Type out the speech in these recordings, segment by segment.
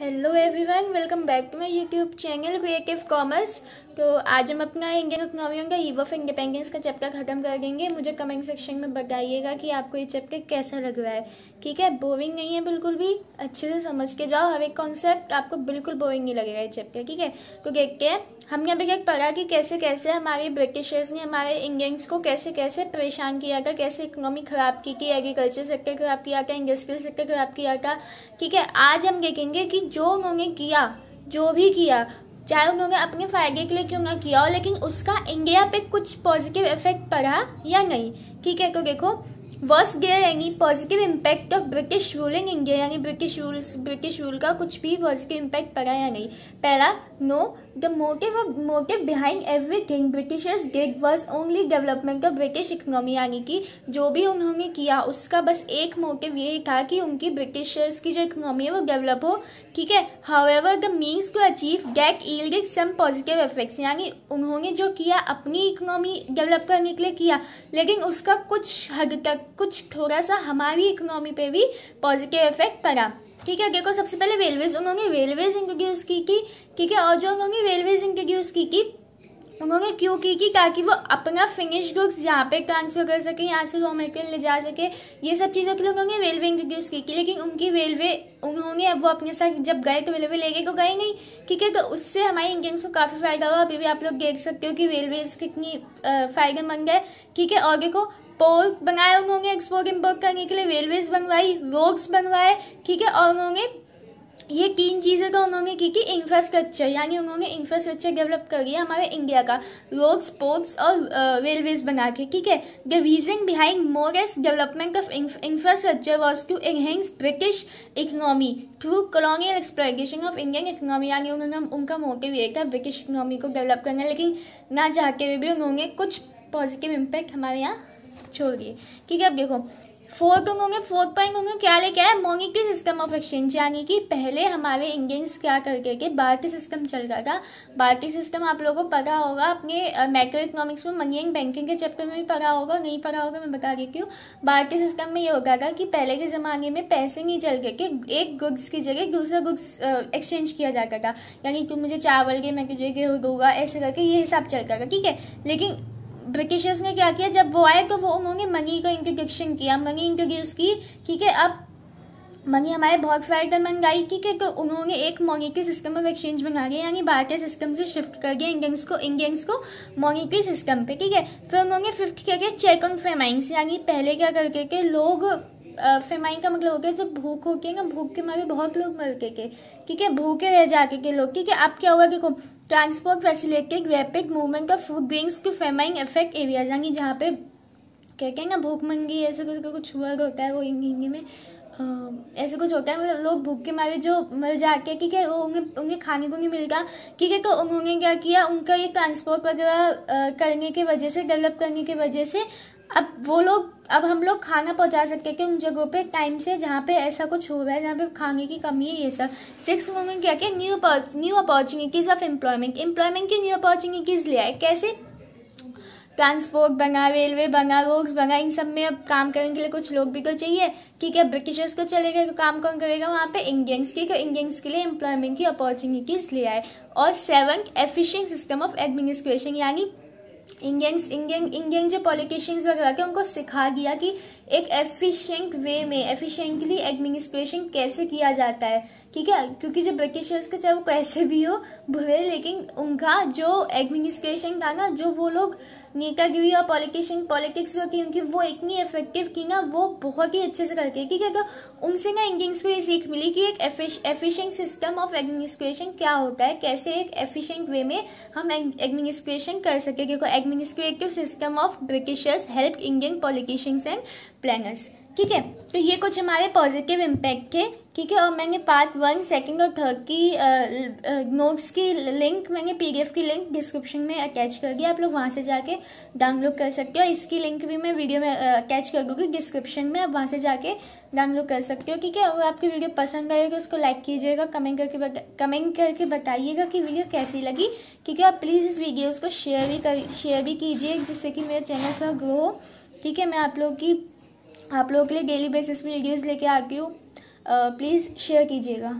hello everyone welcome back to my YouTube channel creative commerce तो आज हम अपना इंडियन इकनॉमी का ईव ऑफ इंडिपेंडेंस का चैप्टर ख़त्म कर देंगे मुझे कमेंट सेक्शन में बताइएगा कि आपको ये चैप्टर कैसा लग रहा है ठीक है बोरिंग नहीं है बिल्कुल भी अच्छे से समझ के जाओ हर एक कॉन्सेप्ट आपको बिल्कुल बोरिंग नहीं लगेगा ये चैप्टर ठीक है तो देखते हैं हमने अभी क्या पढ़ा कि कैसे कैसे हमारे ब्रिटिशर्स ने हमारे इंडियंस को कैसे कैसे परेशान किया था कैसे इकोनॉमी ख़राब की थी एग्रीकल्चर सेक्टर ख़राब किया था इंडस्ट्रियल सेक्टर ख़राब किया था ठीक है आज हम देखेंगे कि जो उन्होंने किया जो भी किया चाहे उन्होंने अपने फ़ायदे के लिए क्यों ना किया हो लेकिन उसका इंडिया पे कुछ पॉजिटिव इफेक्ट पड़ा या नहीं ठीक है तो देखो वर्स गेयर यानी positive impact of British rule in India यानी ब्रिटिश रूल ब्रिटिश रूल का कुछ भी पॉजिटिव इम्पैक्ट पड़ा या नहीं पहला know the motive of motive behind every thing Britishers that was only development of British economy यानी कि जो भी उन्होंने किया उसका बस एक मोटिव यही था कि उनकी ब्रिटिशर्स की जो इकोनॉमी है वो डेवलप हो ठीक है however the means to achieve गेट ईल सम पॉजिटिव इफेक्ट्स यानी उन्होंने जो किया अपनी इकोनॉमी डेवलप करने के लिए किया लेकिन उसका कुछ हद तक कुछ थोड़ा सा हमारी इकोनॉमी पे भी पॉजिटिव इफेक्ट पड़ा ठीक है देखो सबसे पहले रेलवेज उन्होंने रेलवेज इंट्रोड्यूस की की ठीक है और जो उन्होंने रेलवेज इंट्रोड्यूस की की उन्होंने क्यों की कि ताकि वो अपना फिनिश गुड्स यहाँ पे ट्रांसफर कर सके यहाँ से रॉ मेटेरियल ले जा सके ये सब चीज़ों के लिए उन्होंने रेलवे इंट्रोड्यूस की कि लेकिन उनकी रेलवे उन्होंने अब वो अपने साथ जब गए तो रेलवे लेके तो गए नहीं ठीक है तो उससे हमारे इंडियंस को काफ़ी फायदा हुआ अभी भी आप लोग देख सकते हो कि रेलवेज कितनी फ़ायदेमंद है ठीक है और देखो पोर्क बनाए उन्होंने एक्सपोर्ट इम्पोर्ट करने के लिए रेलवेज बनवाई रोड्स बनवाए ठीक है और उन्होंने ये तीन चीज़ें तो उन्होंने की कि इंफ्रास्ट्रक्चर यानी उन्होंने इंफ्रास्ट्रक्चर डेवलप कर लिया हमारे इंडिया का रोड्स पोर्ट्स और रेलवेज बना के ठीक है द रीजन बिहाइंड मोरेस्ट development of infrastructure was to enhance British economy through colonial exploration of Indian economy यानी उन्होंने उनका मोटिव ये था ब्रिटिश इकनॉमी को डेवलप करना लेकिन ना चाहते हुए भी उन्होंने कुछ पॉजिटिव इम्पैक्ट हमारे यहाँ छोड़िए क्योंकि अब देखो फोर्थ होंगे फोर्थ पॉइंट होंगे क्या लेके आए मॉनिटरी सिस्टम ऑफ एक्सचेंज यानी कि पहले हमारे इंडियंस क्या करके के भारतीय सिस्टम चल रहा था भारतीय सिस्टम आप लोगों को पढ़ा होगा अपने मैक्रो इकोनॉमिक्स में मनी एंड बैंकिंग के चैप्टर में भी पढ़ा होगा नहीं पढ़ा होगा मैं बता देती क्यों भारतीय सिस्टम में ये होगा था कि पहले के ज़माने में पैसे नहीं चल गए कि एक गुड्स की जगह दूसरा गुड्स एक्सचेंज किया जाता था यानी कि मुझे चावल के मैं तुझे गेहूँ दूंगा ऐसे करके ये हिसाब चलता था ठीक है लेकिन ब्रिटिशर्स ने क्या किया जब वो आए तो वो उन्होंने मनी का इंट्रोडक्शन किया मनी इंट्रोड्यूस की ठीक है अब मनी हमारे बहुत फायदेमंद आई ठीक है तो उन्होंने एक मॉनिटरी सिस्टम ऑफ एक्सचेंज बना लिया यानी भारतीय सिस्टम से शिफ्ट कर दिया इंडियंस को इंडियंस को मॉनिटरी सिस्टम पे ठीक है फिर उन्होंने शिफ्ट क्या किया चेक ऑन फेमाइंस यानी पहले क्या करके के लोग फेमाइन का मतलब हो गया जो भूख हो है ना भूख के मारे बहुत लोग मर के ठीक है भूखे रह जाके के लोग ठीक है अब क्या हुआ देखो ट्रांसपोर्ट फैसिलिटेटेड ग्रेपिक movement of food grains to famine effect areas जहाँ पे कहते हैं ना भूख मंगी ऐसे कुछ वर्ग होता है वो हिंदी में ऐसे कुछ होता है मतलब लोग भूख के मारे जो मर जाके ठीक वो उन्हें उन्हें खाने को नहीं मिलता ठीक है तो उन्होंने क्या किया उनका ये ट्रांसपोर्ट वगैरह करने की वजह से डेवलप करने की वजह से अब वो लोग अब हम लोग खाना पहुंचा सकते हैं कि उन जगहों पे टाइम से जहाँ पे ऐसा कुछ हो रहा है जहाँ पे खाने की कमी है ये सब सिक्स उन्होंने क्या किया new new opportunities of employment employment की न्यू अपॉर्चुनिटीज़ लिया है कैसे ट्रांसपोर्ट बना रेलवे बना रोड्स बना इन सब में अब काम करने के लिए कुछ लोग भी तो चाहिए ठीक है ब्रिटिशर्स को चले गए तो काम कौन करेगा वहाँ पे इंडियंस की इंडियंस के लिए एम्प्लॉयमेंट की अपॉर्चुनिटीज ले आए और seven efficient system of administration यानी इंडियंस इंडियन इंडियन जो पॉलिटिशियंस वगैरह के उनको सिखा गया कि एक एफिशिएंट वे में एफिशिएंटली एडमिनिस्ट्रेशन कैसे किया जाता है ठीक है क्योंकि जो ब्रिटिशर्स के चाहे वो कैसे भी हो बुरे लेकिन उनका जो एडमिनिस्ट्रेशन था ना जो वो लोग नेतागिरी और पॉलिटिशन पॉलिटिक्स जो थी उनकी वो इतनी इफेक्टिव थी ना वो बहुत ही अच्छे से करके क्योंकि क्या उनसे ना इंडियंस को ये सीख मिली कि एक एफिशिएंट सिस्टम ऑफ एडमिनिस्ट्रेशन क्या होता है कैसे एक एफिशिएंट वे में हम एडमिनिस्ट्रेशन कर सके क्योंकि administrative system of Britishers help Indian politicians and planners ठीक है तो ये कुछ हमारे पॉजिटिव इम्पैक्ट थे ठीक है और मैंने पार्ट वन सेकंड और थर्ड की नोट्स की लिंक मैंने पीडीएफ की लिंक डिस्क्रिप्शन में अटैच कर दिया आप लोग वहाँ से जाके डाउनलोड कर सकते हो इसकी लिंक भी मैं वीडियो में अटैच कर दूँगी डिस्क्रिप्शन में आप वहाँ से जाके डाउनलोड कर सकते हो ठीक है अगर आपकी वीडियो पसंद आई होगी उसको लाइक कीजिएगा कमेंट करके बता, कमेंट करके बताइएगा कि वीडियो कैसी लगी ठीक है आप प्लीज़ इस वीडियोज़ को शेयर भी कर शेयर भी कीजिए जिससे कि मेरे चैनल पर ग्रो ठीक है मैं आप लोग की आप लोगों के लिए डेली बेसिस पे वीडियोस लेके आती हूँ प्लीज़ शेयर कीजिएगा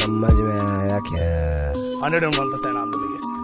समझ में आया क्या हंड्रेड एंड वन परसेंट आंदोलन